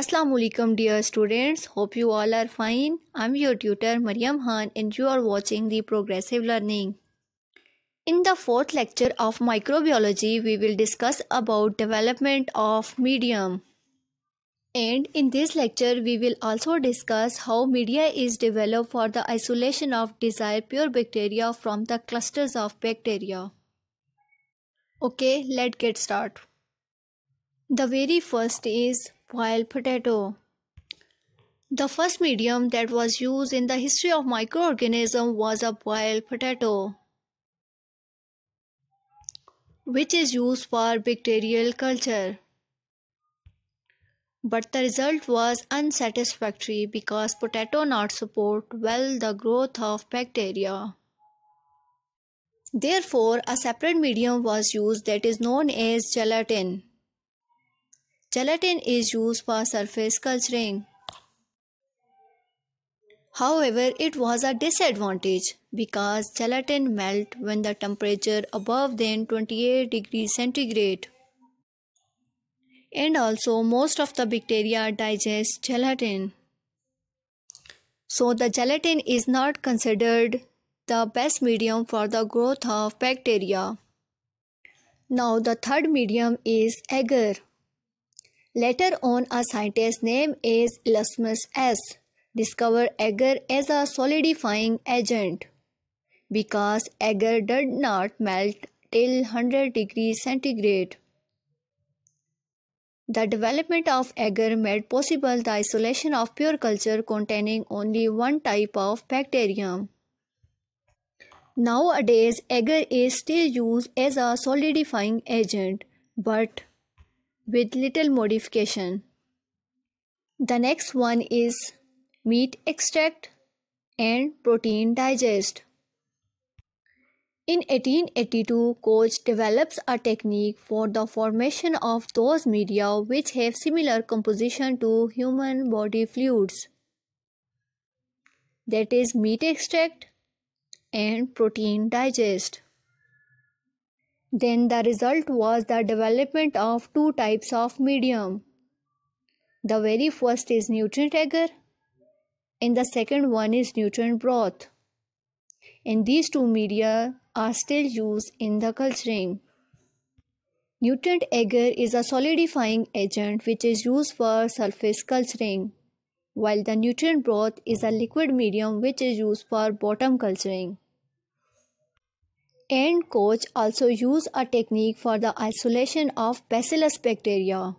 Assalamualaikum dear students hope you all are fine I'm your tutor Mariam Khan and you are watching the progressive learning In the fourth lecture of microbiology we will discuss about development of medium and in this lecture we will also discuss how media is developed for the isolation of desired pure bacteria from the clusters of bacteria Okay let's get started the very first is boiled potato. The first medium that was used in the history of microorganism was a boiled potato, which is used for bacterial culture. But the result was unsatisfactory because potato not support well the growth of bacteria. Therefore, a separate medium was used that is known as gelatin. Gelatin is used for surface culturing. However, it was a disadvantage because gelatin melt when the temperature above than 28 degrees centigrade. And also most of the bacteria digest gelatin. So the gelatin is not considered the best medium for the growth of bacteria. Now the third medium is agar. Later on, a scientist named is Lasmus S. discovered agar as a solidifying agent because agar did not melt till 100 degrees centigrade. The development of agar made possible the isolation of pure culture containing only one type of bacterium. Nowadays, agar is still used as a solidifying agent, but with little modification. The next one is meat extract and protein digest. In 1882, Koch develops a technique for the formation of those media which have similar composition to human body fluids. That is meat extract and protein digest. Then the result was the development of two types of medium. The very first is nutrient agar and the second one is nutrient broth. And these two media are still used in the culturing. Nutrient agar is a solidifying agent which is used for surface culturing, while the nutrient broth is a liquid medium which is used for bottom culturing and coach also use a technique for the isolation of bacillus bacteria,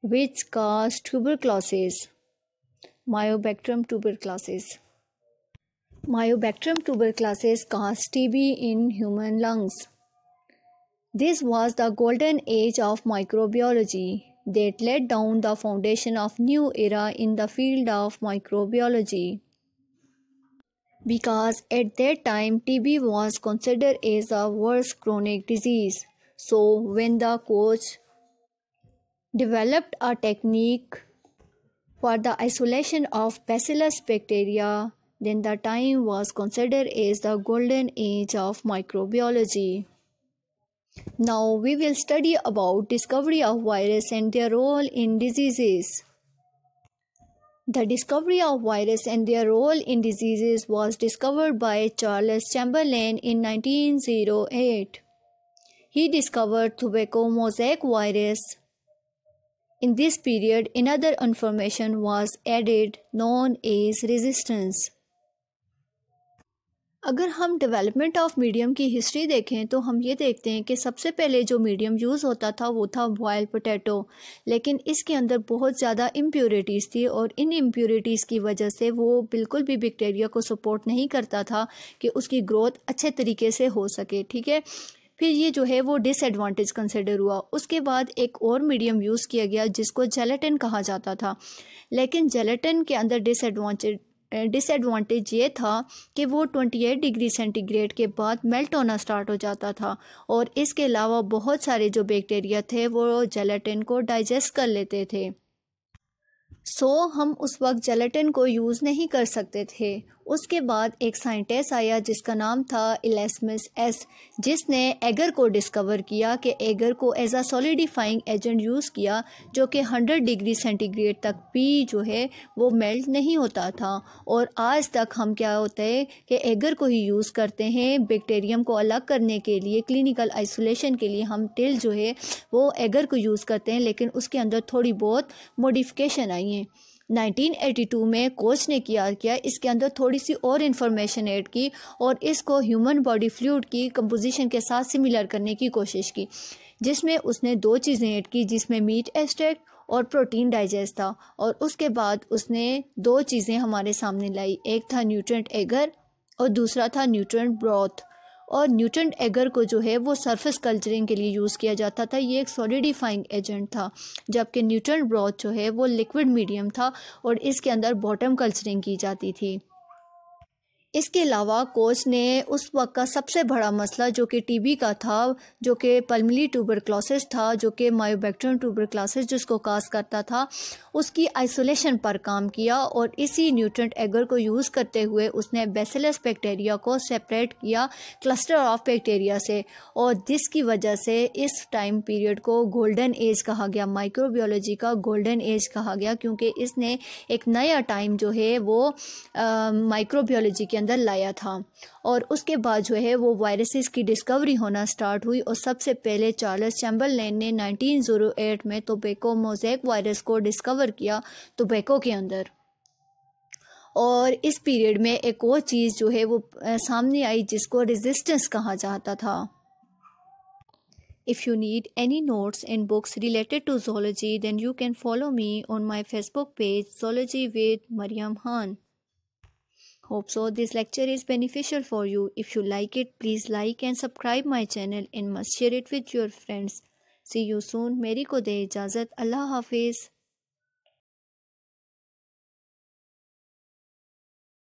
which cause tuberculosis, myobacterium tuberculosis. Myobacterium tuberculosis causes TB in human lungs. This was the golden age of microbiology that laid down the foundation of new era in the field of microbiology because at that time TB was considered as a worst chronic disease. So when the coach developed a technique for the isolation of bacillus bacteria, then the time was considered as the golden age of microbiology. Now we will study about discovery of virus and their role in diseases. The discovery of viruses and their role in diseases was discovered by Charles Chamberlain in 1908. He discovered tobacco mosaic virus. In this period, another information was added known as resistance. अगर हम development of medium की history देखें तो हम ये देखते हैं कि सबसे पहले जो मीडियम यूज़ होता था वो था बॉयल पोटैटो लेकिन इसके अंदर बहुत ज़्यादा इम्प्योरिटीज़ थी और इन इम्प्योरिटीज़ की वजह से वो बिल्कुल भी बैक्टीरिया को सपोर्ट नहीं करता था कि उसकी ग्रोथ अच्छे तरीके से हो सके ठीक है फिर ये जो है वो डिसएडवांटेज कंसिडर हुआ उसके बाद एक और मीडियम यूज़ किया गया जिसको जेलेटिन कहा जाता था लेकिन जेलेटिन के अंदर डिसएडवांटेज डिसएडवांटेज ये था कि वो 28 डिग्री सेंटीग्रेड के बाद मेल्ट होना स्टार्ट हो जाता था और इसके अलावा बहुत सारे जो बैक्टीरिया थे वो जेलेटिन को डाइजेस्ट कर लेते थे सो so, हम उस वक्त जेलेटिन को यूज़ नहीं कर सकते थे उसके बाद एक साइंटिस्ट आया जिसका नाम था इलेसमिस एस जिसने एगर को डिस्कवर किया कि एगर को as a solidifying agent use किया जो कि 100 डिग्री सेंटीग्रेड तक भी जो है वो मेल्ट नहीं होता था और आज तक हम क्या होते हैं कि एगर को ही यूज़ करते हैं बैक्टीरियम को अलग करने के लिए क्लिनिकल आइसोलेशन के लिए हम टिल जो है वो एगर को यूज़ करते हैं लेकिन उसके अंदर थोड़ी बहुत मोडिफिकेशन आई है 1982 में कोच ने किया किया इसके अंदर थोड़ी सी और इन्फॉर्मेशन ऐड की और इसको ह्यूमन बॉडी फ्लूड की कंपोजिशन के साथ सिमिलर करने की कोशिश की जिसमें उसने दो चीज़ें ऐड की जिसमें मीट एक्सट्रैक्ट और प्रोटीन डाइजेस्ट था और उसके बाद उसने दो चीज़ें हमारे सामने लाई एक था न्यूट्रेंट एगर और दूसरा था न्यूट्रेंट ब्रॉथ और न्यूटन एगर को जो है वो सरफेस कल्चरिंग के लिए यूज़ किया जाता था ये एक सॉलिडिफाइंग एजेंट था जबकि न्यूटन ब्रॉथ जो है वो लिक्विड मीडियम था और इसके अंदर बॉटम कल्चरिंग की जाती थी इसके अलावा कोच ने उस वक्त का सबसे बड़ा मसला जो कि टीबी का था जो कि पलमली ट्यूबर क्लासेस था जो कि मायोबैक्टेरियम ट्यूबर क्लासेस जिसको कास करता था उसकी आइसोलेशन पर काम किया और इसी न्यूट्रेंट एगर को यूज़ करते हुए उसने बेसिलस बैक्टीरिया को सेपरेट किया क्लस्टर ऑफ बैक्टीरिया से और जिसकी वजह से इस टाइम पीरियड को गोल्डन एज कहा गया माइक्रोबियोलॉजी का गोल्डन एज कहा गया क्योंकि इसने एक नया टाइम जो है वो माइक्रोबियोलॉजी के अंदर लाया था और उसके बाद जो है वो वायरसेस की डिस्कवरी होना स्टार्ट हुई और सबसे पहले चार्ल्स चैम्बरलैन ने 1908 में टोबैको मोजेक वायरस को डिस्कवर किया टोबैको के अंदर और इस पीरियड में एक और चीज़ जो है वो सामने आई जिसको रेजिस्टेंस कहा जाता था If you need any notes and books related to zoology, then you can follow me on my Facebook page, Zoology with Maryam Khan. Hope so this lecture is beneficial for you. If you like it, please like and subscribe my channel and must share it with your friends. See you soon. Mary ko de ijazat. Allah Hafiz.